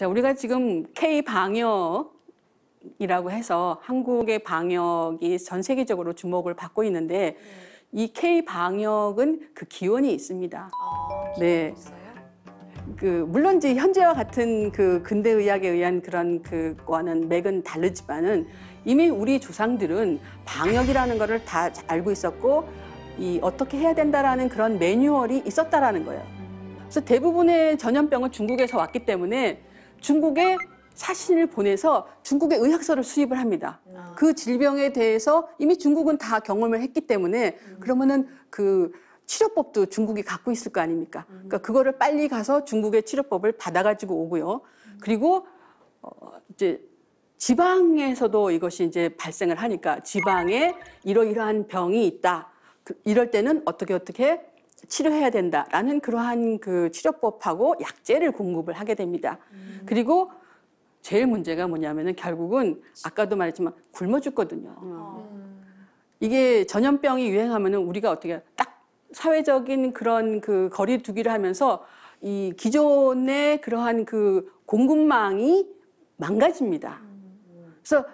자, 우리가 지금 K 방역이라고 해서 한국의 방역이 전 세계적으로 주목을 받고 있는데 이 K 방역은 그 기원이 있습니다. 아, 네. 그 물론 이제 현재와 같은 그 근대 의학에 의한 그런 그거는 맥은 다르지만은 이미 우리 조상들은 방역이라는 거를 다 알고 있었고 이 어떻게 해야 된다라는 그런 매뉴얼이 있었다라는 거예요. 음. 그래서 대부분의 전염병은 중국에서 왔기 때문에 중국에 사신을 보내서 중국의 의학서를 수입을 합니다. 아. 그 질병에 대해서 이미 중국은 다 경험을 했기 때문에 음. 그러면은 그 치료법도 중국이 갖고 있을 거 아닙니까? 음. 그러니까 그거를 빨리 가서 중국의 치료법을 받아가지고 오고요. 음. 그리고 어 이제 지방에서도 이것이 이제 발생을 하니까 지방에 이러이러한 병이 있다. 그, 이럴 때는 어떻게 어떻게 치료해야 된다라는 그러한 그 치료법하고 약제를 공급을 하게 됩니다. 음. 그리고 제일 문제가 뭐냐면은 결국은 아까도 말했지만 굶어 죽거든요. 어. 음. 이게 전염병이 유행하면은 우리가 어떻게 딱 사회적인 그런 그 거리 두기를 하면서 이 기존의 그러한 그 공급망이 망가집니다. 음. 그래서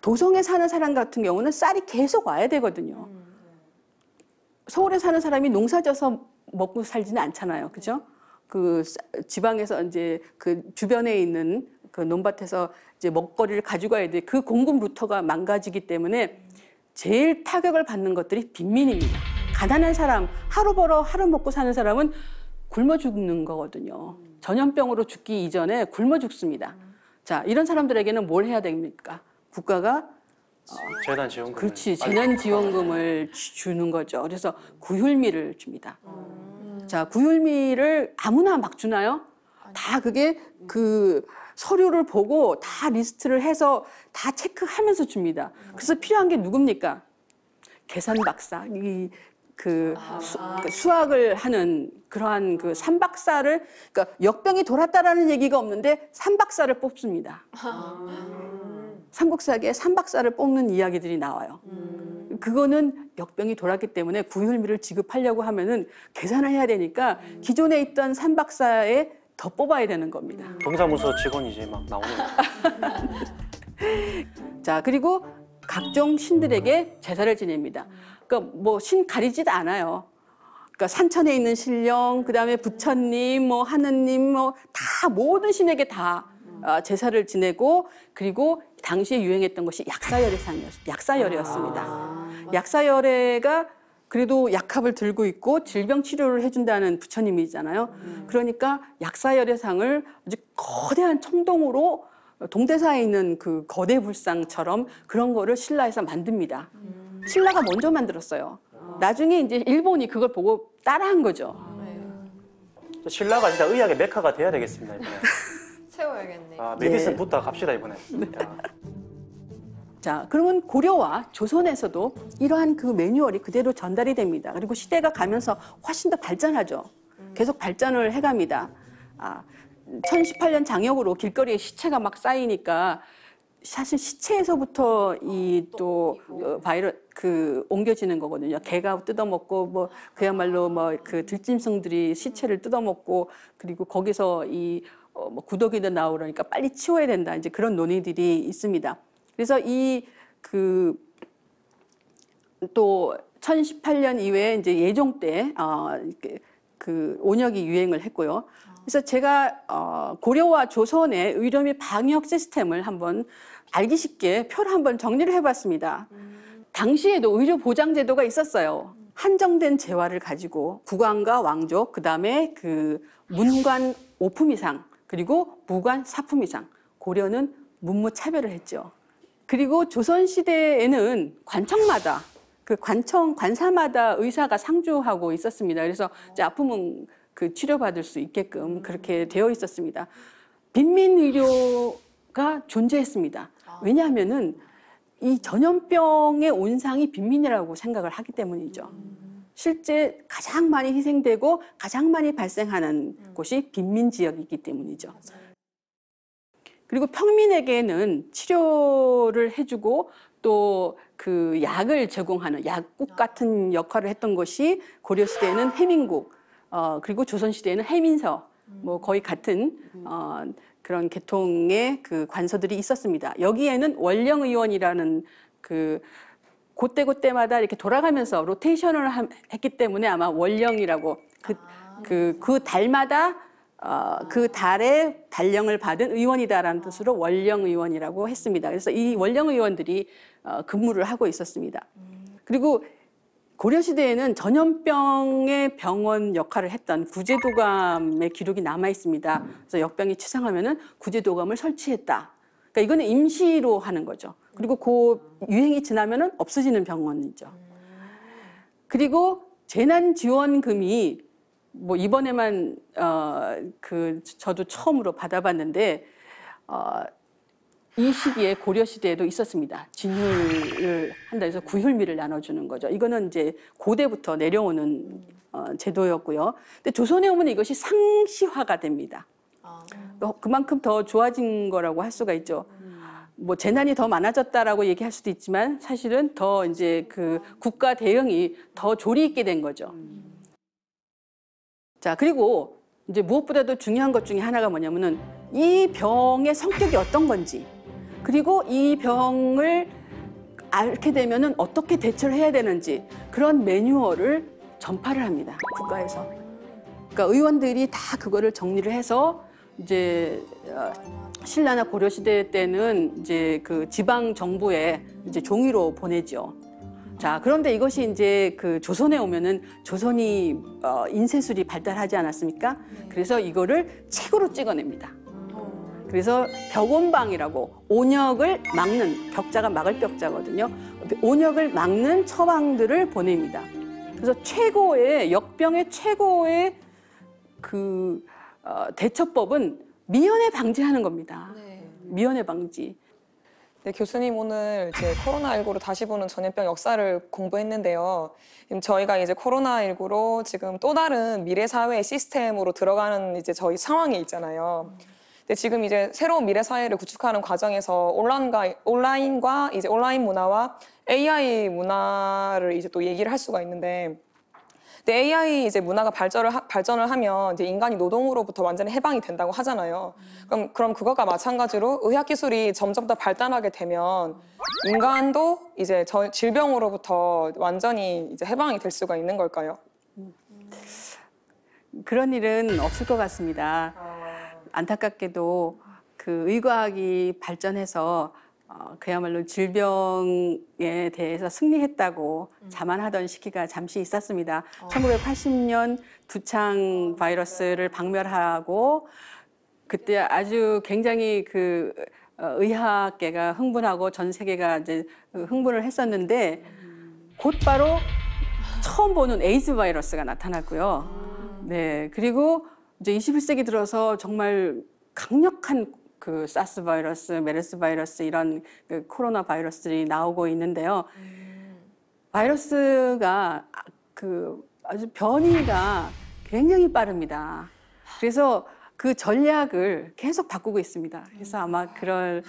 도성에 사는 사람 같은 경우는 쌀이 계속 와야 되거든요. 음. 서울에 사는 사람이 농사져서 먹고 살지는 않잖아요. 그죠? 그 지방에서 이제 그 주변에 있는 그 논밭에서 이제 먹거리를 가져가야 돼. 그 공급 루터가 망가지기 때문에 제일 타격을 받는 것들이 빈민입니다. 가난한 사람, 하루 벌어 하루 먹고 사는 사람은 굶어 죽는 거거든요. 전염병으로 죽기 이전에 굶어 죽습니다. 자, 이런 사람들에게는 뭘 해야 됩니까? 국가가 재난지원금. 그렇지 재난지원금을 주- 는 거죠. 그래서 구휼미를 줍니다. 자 구휼미를 아무나 막 주나요? 다 그게 그 서류를 보고 다 리스트를 해서 다 체크하면서 줍니다. 그래서 필요한 게 누굽니까? 계산 박사 이그 그 수학을 하는 그러한 그 삼박사를 그러니까 역병이 돌았다라는 얘기가 없는데 삼박사를 뽑습니다. 아. 삼국사기에 삼박사를 뽑는 이야기들이 나와요. 음. 그거는 역병이 돌았기 때문에 구휼미를 지급하려고 하면은 계산을 해야 되니까 음. 기존에 있던 삼박사에 더 뽑아야 되는 겁니다. 음. 동사무소 직원이지 막 나오는. 자 그리고 각종 신들에게 제사를 지냅니다. 그러니까 뭐 신 가리지도 않아요. 그러니까 산천에 있는 신령, 그다음에 부처님, 뭐 하느님, 뭐 다 모든 신에게 다 어, 제사를 지내고 그리고 당시에 유행했던 것이 약사열애상이었, 약사열이었습니다아 약사열애가 그래도 약합을 들고 있고 질병 치료를 해준다는 부처님이잖아요. 음. 그러니까 약사열의상을 아주 거대한 청동으로 동대사에 있는 그 거대 불상처럼 그런 거를 신라에서 만듭니다. 음. 신라가 먼저 만들었어요. 아. 나중에 이제 일본이 그걸 보고 따라한 거죠. 아. 네. 신라가 진짜 의학의 메카가 돼야 되겠습니다. 해봐야겠네 아, 네. 메디슨 부터 갑시다 이번에. 네. 자, 그러면 고려와 조선에서도 이러한 그 매뉴얼이 그대로 전달이 됩니다. 그리고 시대가 가면서 훨씬 더 발전하죠. 음. 계속 발전을 해갑니다. 아, 1018년 장역으로 길거리에 시체가 막 쌓이니까 사실 시체에서부터 이또 어, 바이러 그 옮겨지는 거거든요. 개가 뜯어먹고 뭐 그야말로 뭐 그 들짐승들이 시체를 뜯어먹고 그리고 거기서 이 어, 뭐 구더기도 나오니까 빨리 치워야 된다. 이제 그런 논의들이 있습니다. 그래서 이 그또2 0 1 8년 이외에 이제 예종 때 어, 그 온역이 유행을 했고요. 그래서 제가 어, 고려와 조선의 의료 및 방역 시스템을 한번 알기 쉽게 표를 한번 정리를 해봤습니다. 당시에도 의료 보장 제도가 있었어요. 한정된 재화를 가지고 국왕과 왕족, 그 다음에 그 문관 오품 이상 그리고 무관 사품 이상 고려는 문무 차별을 했죠. 그리고 조선 시대에는 관청마다 그 관청 관사마다 의사가 상주하고 있었습니다. 그래서 이제 아픔은 그 치료받을 수 있게끔 그렇게 되어 있었습니다. 빈민 의료가 존재했습니다. 아. 왜냐하면이 전염병의 온상이 빈민이라고 생각을 하기 때문이죠. 음. 실제 가장 많이 희생되고 가장 많이 발생하는 음. 곳이 빈민 지역이기 때문이죠. 그리고 평민에게는 치료를 해주고 또 그 약을 제공하는 약국 같은 역할을 했던 것이 고려 시대에는 해민국, 어, 그리고 조선 시대에는 해민서, 음. 뭐 거의 같은 음. 어, 그런 계통의 그 관서들이 있었습니다. 여기에는 원령 의원이라는 그 그때 그때마다 이렇게 돌아가면서 로테이션을 함, 했기 때문에 아마 월령이라고 그, 아. 그, 네. 그 달마다 어, 그 달에 달령을 받은 의원이다라는 아. 뜻으로 월령 의원이라고 했습니다. 그래서 이 월령 의원들이 어, 근무를 하고 있었습니다. 음. 그리고 고려시대에는 전염병의 병원 역할을 했던 구제도감의 기록이 남아 있습니다. 그래서 역병이 치상하면은 구제도감을 설치했다. 그러니까 이거는 임시로 하는 거죠. 그리고 그 유행이 지나면은 없어지는 병원이죠. 그리고 재난 지원금이 뭐 이번에만 어그 저도 처음으로 받아봤는데 어이 시기에 고려 시대에도 있었습니다. 진휼을 한다해서 구휼미를 나눠주는 거죠. 이거는 이제 고대부터 내려오는 어, 제도였고요. 근데 조선에 오면 이것이 상시화가 됩니다. 어, 그만큼 더 좋아진 거라고 할 수가 있죠. 뭐 재난이 더 많아졌다라고 얘기할 수도 있지만 사실은 더 이제 그 국가 대응이 더 조리 있게 된 거죠. 자, 그리고 이제 무엇보다도 중요한 것 중에 하나가 뭐냐면은 이 병의 성격이 어떤 건지 그리고 이 병을 앓게 되면은 어떻게 대처를 해야 되는지 그런 매뉴얼을 전파를 합니다. 국가에서. 그러니까 의원들이 다 그거를 정리를 해서 이제 어, 신라나 고려시대 때는 이제 그 지방 정부에 이제 종이로 보내죠. 자, 그런데 이것이 이제 그 조선에 오면은 조선이 어, 인쇄술이 발달하지 않았습니까? 네. 그래서 이거를 책으로 찍어냅니다. 어. 그래서 벽원방이라고 온역을 막는 벽자가 막을 벽자거든요. 그 온역을 막는 처방들을 보냅니다. 그래서 최고의 역병의 최고의 그 어, 대처법은 미연에 방지하는 겁니다. 네. 미연에 방지. 네, 교수님 오늘 이제 코로나19로 다시 보는 전염병 역사를 공부했는데요. 저희가 이제 코로나19로 지금 또 다른 미래 사회 시스템으로 들어가는 이제 저희 상황에 있잖아요. 근데 지금 이제 새로운 미래 사회를 구축하는 과정에서 온라인과 온라인과 이제 온라인 문화와 AI 문화를 이제 또 얘기를 할 수가 있는데 근데 AI 이제 문화가 발전을 하, 발전을 하면 이제 인간이 노동으로부터 완전히 해방이 된다고 하잖아요. 그럼 그럼 그거가 마찬가지로 의학 기술이 점점 더 발달하게 되면 인간도 이제 저, 질병으로부터 완전히 이제 해방이 될 수가 있는 걸까요? 그런 일은 없을 것 같습니다. 아. 안타깝게도 그 의과학이 발전해서 어, 그야말로 질병에 대해서 승리했다고 음. 자만하던 시기가 잠시 있었습니다. 1980년 어. 두창 바이러스를 박멸하고 그때 아주 굉장히 그 어, 의학계가 흥분하고 전 세계가 이제 흥분을 했었는데 곧바로 처음 보는 에이즈 바이러스가 나타났고요. 아. 네, 그리고 이제 21세기 들어서 정말 강력한 그 사스 바이러스, 메르스 바이러스 이런 그 코로나 바이러스들이 나오고 있는데요. 음. 바이러스가 그 아주 변이가 굉장히 빠릅니다. 그래서 그 전략을 계속 바꾸고 있습니다. 그래서 아마 그럴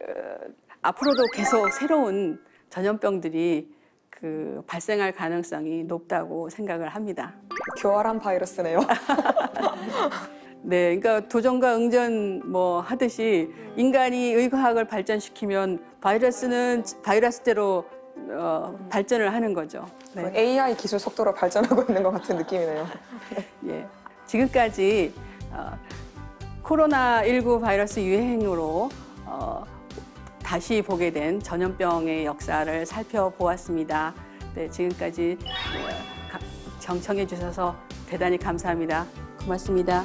어, 앞으로도 계속 새로운 전염병들이 그 발생할 가능성이 높다고 생각을 합니다. 음. 교활한 바이러스네요. 네, 그러니까 도전과 응전 뭐 하듯이 음. 인간이 의과학을 발전시키면 바이러스는 바이러스대로 어, 음. 발전을 하는 거죠. 네. 뭐 AI 기술 속도로 발전하고 있는 것 같은 느낌이네요. 예, 지금까지 어, 코로나19 바이러스 유행으로 어, 다시 보게 된 전염병의 역사를 살펴보았습니다. 네, 지금까지 어, 가, 경청해 주셔서 대단히 감사합니다. 고맙습니다.